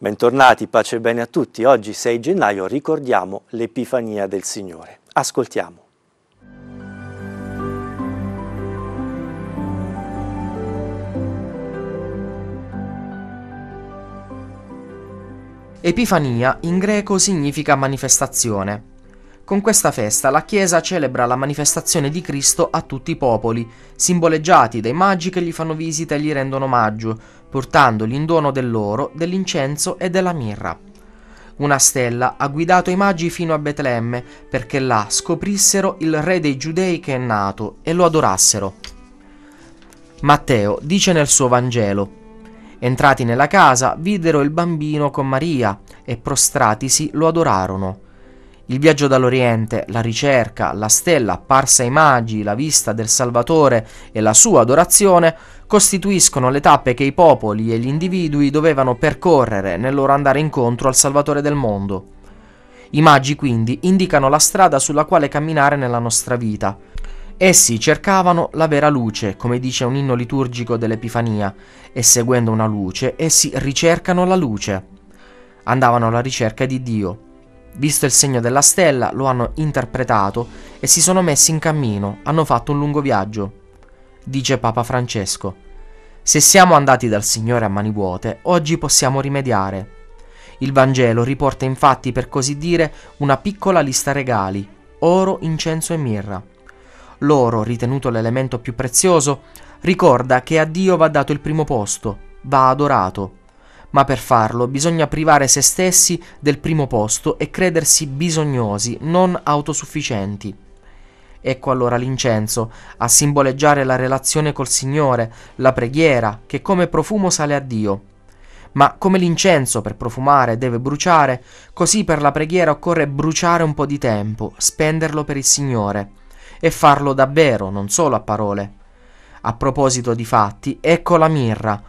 Bentornati, pace e bene a tutti. Oggi 6 gennaio ricordiamo l'Epifania del Signore. Ascoltiamo. Epifania in greco significa manifestazione con questa festa la Chiesa celebra la manifestazione di Cristo a tutti i popoli, simboleggiati dai magi che gli fanno visita e gli rendono omaggio, portandogli in dono dell'oro, dell'incenso e della mirra. Una stella ha guidato i magi fino a Betlemme perché là scoprissero il re dei giudei che è nato e lo adorassero. Matteo dice nel suo Vangelo, Entrati nella casa videro il bambino con Maria e prostratisi lo adorarono. Il viaggio dall'Oriente, la ricerca, la stella apparsa ai magi, la vista del Salvatore e la sua adorazione costituiscono le tappe che i popoli e gli individui dovevano percorrere nel loro andare incontro al Salvatore del mondo. I magi quindi indicano la strada sulla quale camminare nella nostra vita. Essi cercavano la vera luce, come dice un inno liturgico dell'Epifania, e seguendo una luce essi ricercano la luce. Andavano alla ricerca di Dio. Visto il segno della stella, lo hanno interpretato e si sono messi in cammino, hanno fatto un lungo viaggio. Dice Papa Francesco, se siamo andati dal Signore a mani vuote, oggi possiamo rimediare. Il Vangelo riporta infatti, per così dire, una piccola lista regali, oro, incenso e mirra. L'oro, ritenuto l'elemento più prezioso, ricorda che a Dio va dato il primo posto, va adorato ma per farlo bisogna privare se stessi del primo posto e credersi bisognosi, non autosufficienti. Ecco allora l'incenso, a simboleggiare la relazione col Signore, la preghiera, che come profumo sale a Dio. Ma come l'incenso per profumare deve bruciare, così per la preghiera occorre bruciare un po' di tempo, spenderlo per il Signore, e farlo davvero, non solo a parole. A proposito di fatti, ecco la mirra,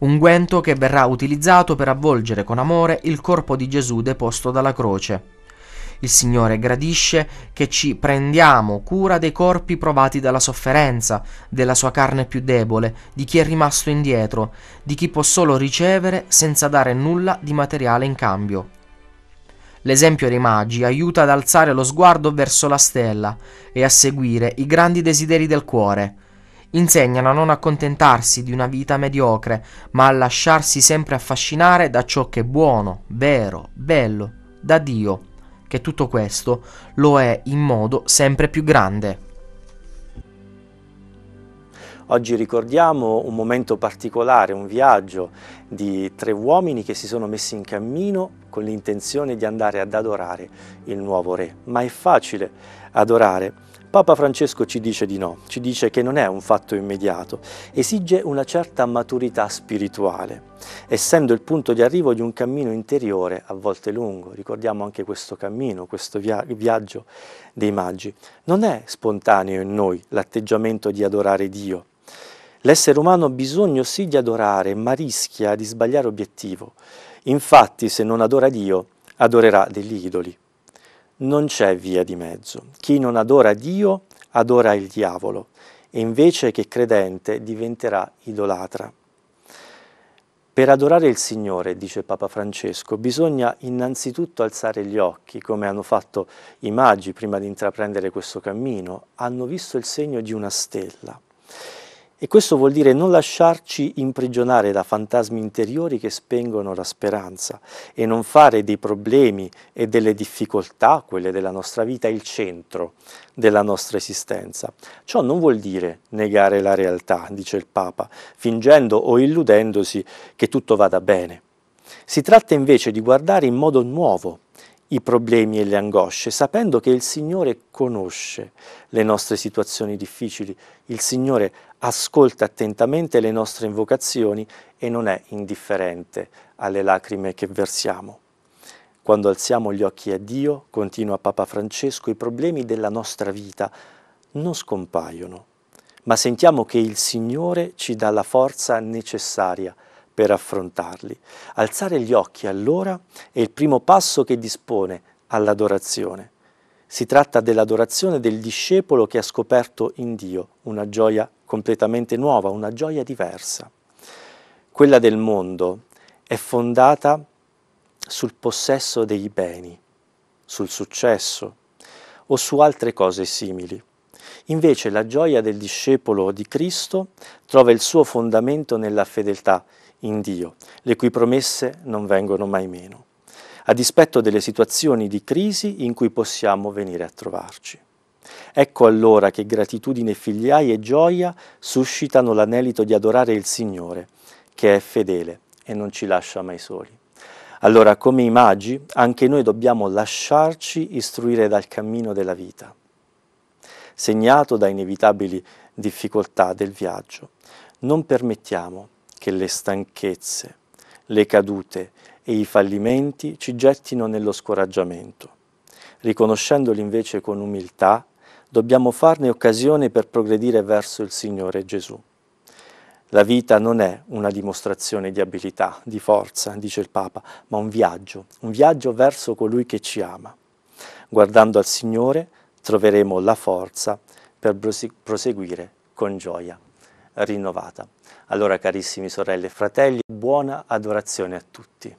unguento che verrà utilizzato per avvolgere con amore il corpo di Gesù deposto dalla croce. Il Signore gradisce che ci prendiamo cura dei corpi provati dalla sofferenza, della sua carne più debole, di chi è rimasto indietro, di chi può solo ricevere senza dare nulla di materiale in cambio. L'esempio dei magi aiuta ad alzare lo sguardo verso la stella e a seguire i grandi desideri del cuore, insegnano a non accontentarsi di una vita mediocre, ma a lasciarsi sempre affascinare da ciò che è buono, vero, bello, da Dio, che tutto questo lo è in modo sempre più grande. Oggi ricordiamo un momento particolare, un viaggio di tre uomini che si sono messi in cammino con l'intenzione di andare ad adorare il nuovo re. Ma è facile adorare Papa Francesco ci dice di no, ci dice che non è un fatto immediato, esige una certa maturità spirituale, essendo il punto di arrivo di un cammino interiore a volte lungo, ricordiamo anche questo cammino, questo via viaggio dei maggi. Non è spontaneo in noi l'atteggiamento di adorare Dio. L'essere umano ha bisogno sì di adorare, ma rischia di sbagliare obiettivo. Infatti, se non adora Dio, adorerà degli idoli non c'è via di mezzo. Chi non adora Dio adora il diavolo e invece che credente diventerà idolatra. Per adorare il Signore, dice Papa Francesco, bisogna innanzitutto alzare gli occhi, come hanno fatto i magi prima di intraprendere questo cammino, hanno visto il segno di una stella. E questo vuol dire non lasciarci imprigionare da fantasmi interiori che spengono la speranza e non fare dei problemi e delle difficoltà, quelle della nostra vita, il centro della nostra esistenza. Ciò non vuol dire negare la realtà, dice il Papa, fingendo o illudendosi che tutto vada bene. Si tratta invece di guardare in modo nuovo i problemi e le angosce, sapendo che il Signore conosce le nostre situazioni difficili, il Signore ascolta attentamente le nostre invocazioni e non è indifferente alle lacrime che versiamo. Quando alziamo gli occhi a Dio, continua Papa Francesco, i problemi della nostra vita non scompaiono, ma sentiamo che il Signore ci dà la forza necessaria per affrontarli. Alzare gli occhi allora è il primo passo che dispone all'adorazione. Si tratta dell'adorazione del discepolo che ha scoperto in Dio una gioia completamente nuova, una gioia diversa. Quella del mondo è fondata sul possesso dei beni, sul successo o su altre cose simili. Invece la gioia del discepolo di Cristo trova il suo fondamento nella fedeltà in Dio, le cui promesse non vengono mai meno, a dispetto delle situazioni di crisi in cui possiamo venire a trovarci. Ecco allora che gratitudine filiai e gioia suscitano l'anelito di adorare il Signore, che è fedele e non ci lascia mai soli. Allora, come i magi, anche noi dobbiamo lasciarci istruire dal cammino della vita, segnato da inevitabili difficoltà del viaggio. Non permettiamo che le stanchezze, le cadute e i fallimenti ci gettino nello scoraggiamento. Riconoscendoli invece con umiltà, dobbiamo farne occasione per progredire verso il Signore Gesù. La vita non è una dimostrazione di abilità, di forza, dice il Papa, ma un viaggio, un viaggio verso colui che ci ama. Guardando al Signore troveremo la forza per proseguire con gioia rinnovata. Allora carissimi sorelle e fratelli, buona adorazione a tutti.